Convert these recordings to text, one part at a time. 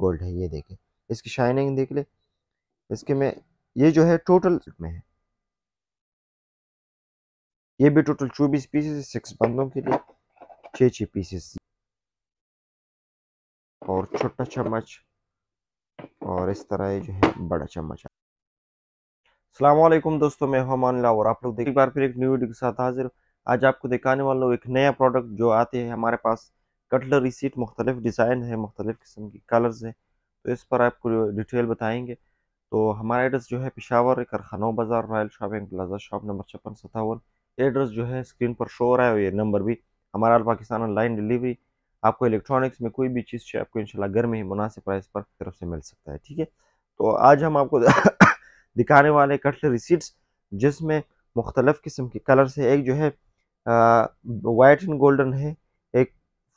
gold है ये देखें इसकी शाइनिंग देख ले इसके में ये जो है टोटल में है ये भी टोटल चौबीस पीसेस सिक्स बंदों के लिए छ छ पीसेस और छोटा चम्मच और इस तरह ये जो है बड़ा चम्मच अलैक्म दोस्तों मैं हमान ला और आप लोग एक बार फिर एक न्यू वीडियो के साथ हाजिर आज आपको दिखाने वाला हूँ एक नया प्रोडक्ट जो आते हैं हमारे पास कटलरी सीट मुख्तलिफ डिज़ाइन है मुख्तलिफ किस्म की कलर्स हैं तो इस पर आपको डिटेल बताएंगे तो हमारा एड्रेस जो है पिशावर कारखाना बाज़ार royal shopping plaza shop number छप्पन सतावन एड्रेस जो है स्क्रीन पर शो हो रहा है और ये नंबर भी हमारा पाकिस्तान ऑनलाइन डिलीवरी आपको इलेक्ट्रॉनिक्स में कोई भी चीज़ चाहिए आपको शाला घर में ही मुनासिब प्राइस पर तरफ से मिल सकता है ठीक है तो आज हम आपको दिखाने वाले कटलरी सीट्स जिसमें मुख्तलफ़ किस्म के कलर्स है एक जो है वाइट एंड गोल्डन है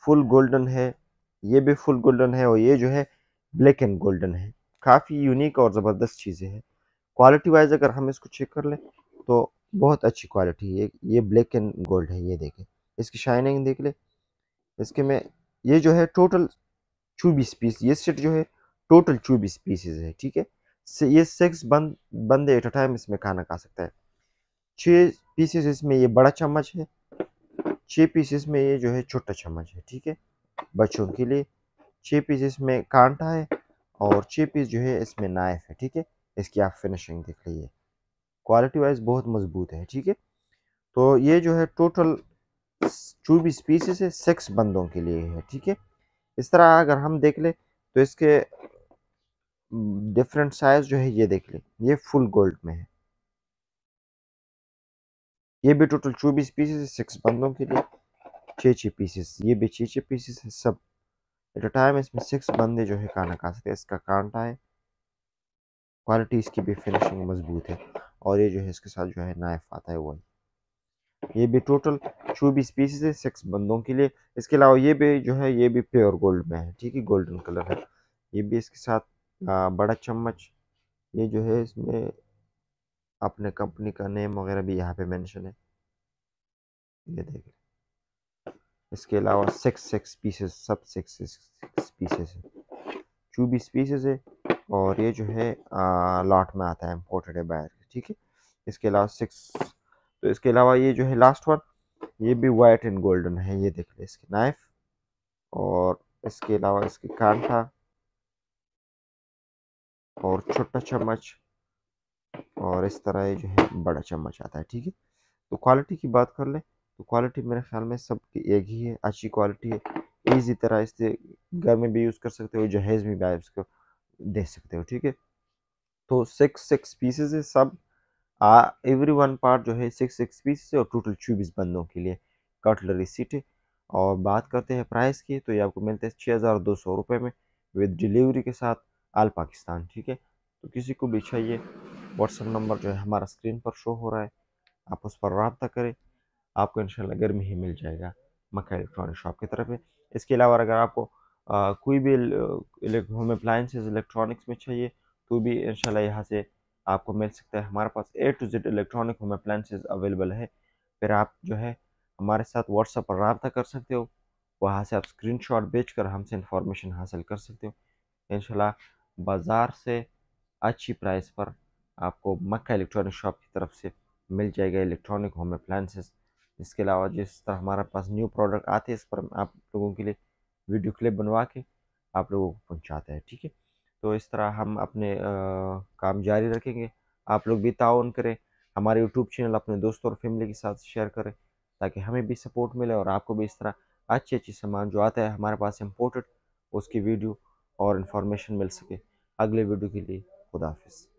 फुल गोल्डन है ये भी फुल गोल्डन है और ये जो है ब्लैक एंड गोल्डन है काफ़ी यूनिक और ज़बरदस्त चीज़ें हैं क्वालिटी वाइज अगर हम इसको चेक कर लें तो बहुत अच्छी क्वालिटी है ये ब्लैक एंड गोल्ड है ये देखें इसकी शाइनिंग देख ले इसके में ये जो है टोटल चौबीस पीस ये सेट जो है टोटल चौबीस पीसेज है ठीक है से ये सेक्स बंद बंदे एट अ टाइम इसमें खाना खा सकता है छः पीसेज इसमें ये बड़ा चम्मच है छः पीसेस में ये जो है छोटा चम्मच है ठीक है बच्चों के लिए छः पीस इसमें कांटा है और छः पीस जो है इसमें नाइफ है ठीक है इसकी आप फिनिशिंग देख लीजिए क्वालिटी वाइज बहुत मजबूत है ठीक है तो ये जो है टोटल चौबीस पीसेस है सिक्स बंदों के लिए है ठीक है इस तरह अगर हम देख ले तो इसके डिफरेंट साइज़ जो है ये देख ले ये फुल गोल्ड में है ये भी टोटल चौबीस पीसेस सिक्स बंदों के लिए छः छः पीसेस ये भी छः छः पीसेस है सब एट अ टाइम इसमें सिक्स बंदे जो है खाना खा सकते हैं इसका कांटा है क्वालिटी इसकी भी फिनिशिंग मजबूत है और ये जो है इसके साथ जो है नाइफ आता है वो ये भी टोटल चौबीस पीसेस है सिक्स बंदों के लिए इसके अलावा ये भी जो है ये भी प्योर गोल्ड में है ठीक है गोल्डन कलर है ये भी इसके साथ आ, बड़ा चम्मच ये जो है इसमें अपने कंपनी का नेम वगैरह भी यहाँ पे मेंशन है ये देख इसके अलावा सिक्स सिक्स पीसेस सब सिक्स सिक्स पीसेस है चौबीस पीसेस है और ये जो है लॉट में आता है इम्पोर्टेड है बाहर ठीक है इसके अलावा सिक्स तो इसके अलावा ये जो है लास्ट वन ये भी वाइट एंड गोल्डन है ये देख ले इसकी नाइफ और इसके अलावा इसके कान था और छोटा चम्मच और इस तरह ये जो है बड़ा चम्मच आता है ठीक है तो क्वालिटी की बात कर लें तो क्वालिटी मेरे ख्याल में सब एक ही है अच्छी क्वालिटी है ईजी तरह इससे घर में भी यूज़ कर सकते हो जहेज़ में भी आप इसको दे सकते हो ठीक है तो सिक्स सिक्स पीसेज है सब एवरी वन पार्ट जो है सिक्स सिक्स पीसेज है और टोटल चौबीस बंदों के लिए कटलरी सीट है और बात करते हैं प्राइस की तो ये आपको मिलते हैं छः हज़ार दो सौ रुपये में विद डिलीवरी के साथ आल पाकिस्तान ठीक है तो किसी को भी चाहिए व्हाट्सअप नंबर जो है हमारा स्क्रीन पर शो हो रहा है आप उस पर रबता करें आपको इन गर्मी ही मिल जाएगा मक्का इलेक्ट्रॉनिक शॉप की तरफ है इसके अलावा अगर आपको आ, कोई भी होम अप्लाइंसेज इलेक्ट्रॉनिक्स में चाहिए तो भी इन यहाँ से आपको मिल सकता है हमारे पास A to Z electronic home appliances available है फिर आप जो है हमारे साथ व्हाट्सएप पर रबता कर सकते हो वहाँ से आप स्क्रीन शॉट बेच कर हमसे इंफॉर्मेशन हासिल कर सकते हो इन बाज़ार से अच्छी प्राइस पर आपको मक्का इलेक्ट्रॉनिक शॉप की तरफ से मिल जाएगा इलेक्ट्रॉनिक होम अप्लाइंसेस इसके अलावा जिस तरह हमारे पास न्यू प्रोडक्ट आते हैं इस पर आप लोगों के लिए वीडियो क्लिप बनवा के आप लोगों को पहुँचाते हैं ठीक है तो इस तरह हम अपने आ, काम जारी रखेंगे आप लोग भी ताउन करें हमारे यूट्यूब चैनल अपने दोस्तों और फैमिली के साथ शेयर करें ताकि हमें भी सपोर्ट मिले और आपको भी इस तरह अच्छे अच्छे सामान जो आता है हमारे पास इम्पोर्टेड उसकी वीडियो और इन्फॉर्मेशन मिल सके अगले वीडियो के लिए खुदाफिज़